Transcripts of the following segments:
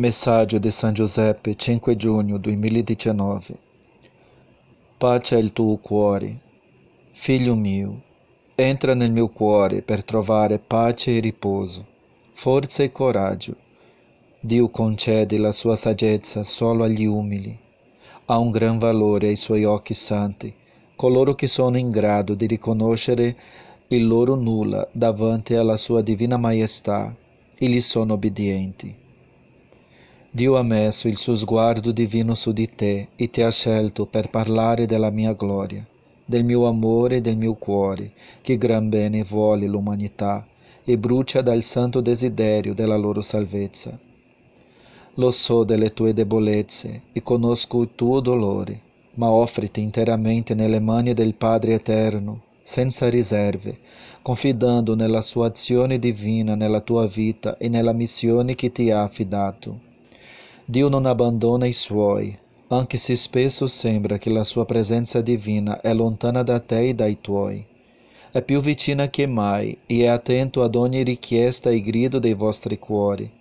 Messaggio di San Giuseppe 5 giugno 2019 Pace al tuo cuore. Figlio mio, entra nel mio cuore per trovare pace e riposo, forza e coraggio. Dio concede la sua saggezza solo agli umili. Ha un gran valore ai suoi occhi santi, coloro che sono in grado di riconoscere il loro nulla davanti alla sua divina maestà e gli sono obbedienti. Dio ha messo il suo sguardo divino su di te e ti ha scelto per parlare della mia gloria, del mio amore e del mio cuore, che gran bene vuole l'umanità e brucia dal santo desiderio della loro salvezza. Lo so delle tue debolezze e conosco il tuo dolore, ma offriti interamente nelle mani del Padre Eterno, senza riserve, confidando nella sua azione divina nella tua vita e nella missione che ti ha affidato. Dio non abbandona i suoi, anche se spesso sembra che la sua presenza divina è lontana da te e dai tuoi. È più vicina che mai e è attento ad ogni richiesta e grido dei vostri cuori.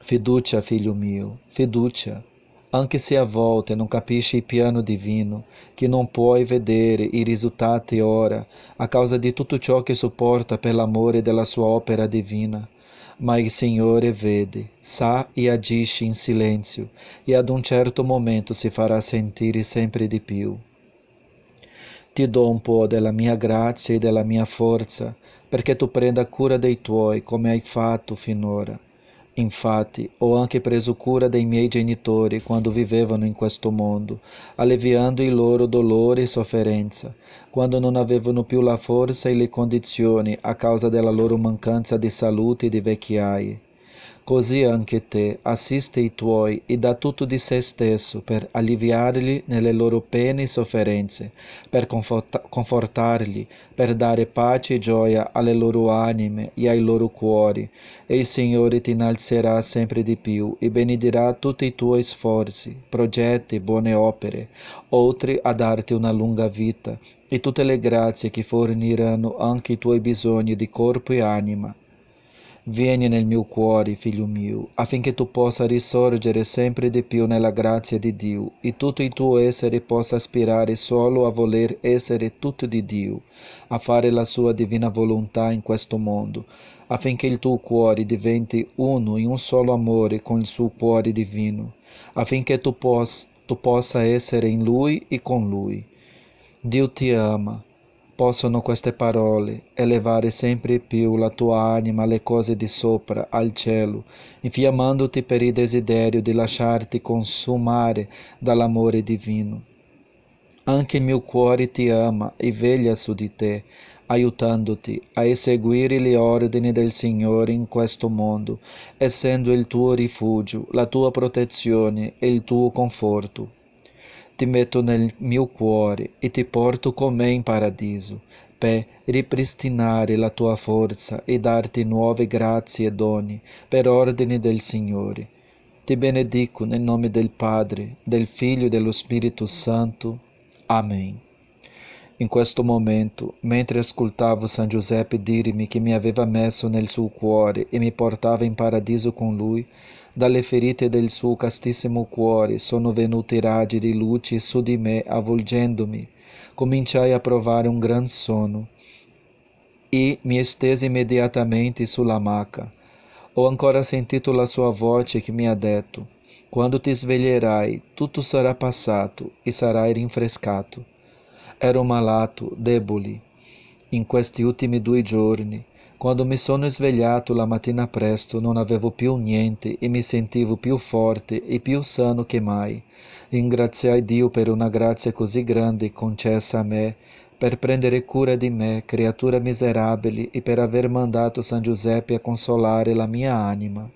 Fiducia, figlio mio, fiducia anche se a volta non capisci il piano divino, che non puoi vedere i risultati ora, a causa di tutto ciò che sopporta per l'amore della sua opera divina, mas Senhor vede, sa e agisce em silêncio, e ad un certo momento si fará sentire sempre di più. Ti do un po' della mia grazia e della mia forza perché tu prenda cura dei tuoi come hai fatto finora Infatti, o anche preso cura dei miei genitori quando vivevano in questo mondo, alleviando i loro dolori e sofferenza, quando non avevano più la forza e le condizioni a causa della loro mancanza di salute e di vecchiaie. così anche te assiste i tuoi e dà tutto di sé stesso per alleviarli nelle loro pene e sofferenze, per confortarli, per dare pace e gioia alle loro anime e ai loro cuori. E il Signore ti innalzerà sempre di più e benedirà tutti i tuoi sforzi, progetti, e buone opere, oltre a darti una lunga vita e tutte le grazie che forniranno anche i tuoi bisogni di corpo e anima. Vieni nel mio cuore, figlio mio, affinché tu possa risorgere sempre di più nella grazia di Dio e tutto il tuo essere possa aspirare solo a voler essere tutto di Dio, a fare la sua divina volontà in questo mondo, affinché il tuo cuore diventi uno in un solo amore con il suo cuore divino, affinché tu possa, tu possa essere in Lui e con Lui. Dio ti ama. Possono queste parole elevare sempre più la tua anima alle cose di sopra, al cielo, infiammandoti per il desiderio di lasciarti consumare dall'amore divino. Anche il mio cuore ti ama e veglia su di te, aiutandoti a eseguire le ordini del Signore in questo mondo, essendo il tuo rifugio, la tua protezione e il tuo conforto. ti metto nel mio cuore e ti porto con me in paradiso, per ripristinare la tua forza e darti nuove grazie e doni per ordine del Signore. Ti benedico nel nome del Padre, del Figlio e dello Spirito Santo. Amém. In questo momento, mentre ascoltavo San Giuseppe dirmi che mi aveva messo nel suo cuore e mi portava in paradiso con lui, dalle ferite del suo castissimo cuore sono venute raggi di luce su di me avvolgendomi. Cominciai a provare un gran sono e mi estesi imediatamente sulla maca. Ho ancora sentito la sua voce che mi ha detto: Quando ti sveglierai, tutto sarà passato e sarai rinfrescato. Ero malato, debole, in questi ultimi due giorni. quando mi sono svegliato la mattina presto non avevo più niente e mi sentivo più forte e più sano che mai. Ringraziai Dio per una grazia così grande concessa a me, per prendere cura di me, creatura miserabile, e per aver mandato San Giuseppe a consolare la mia anima.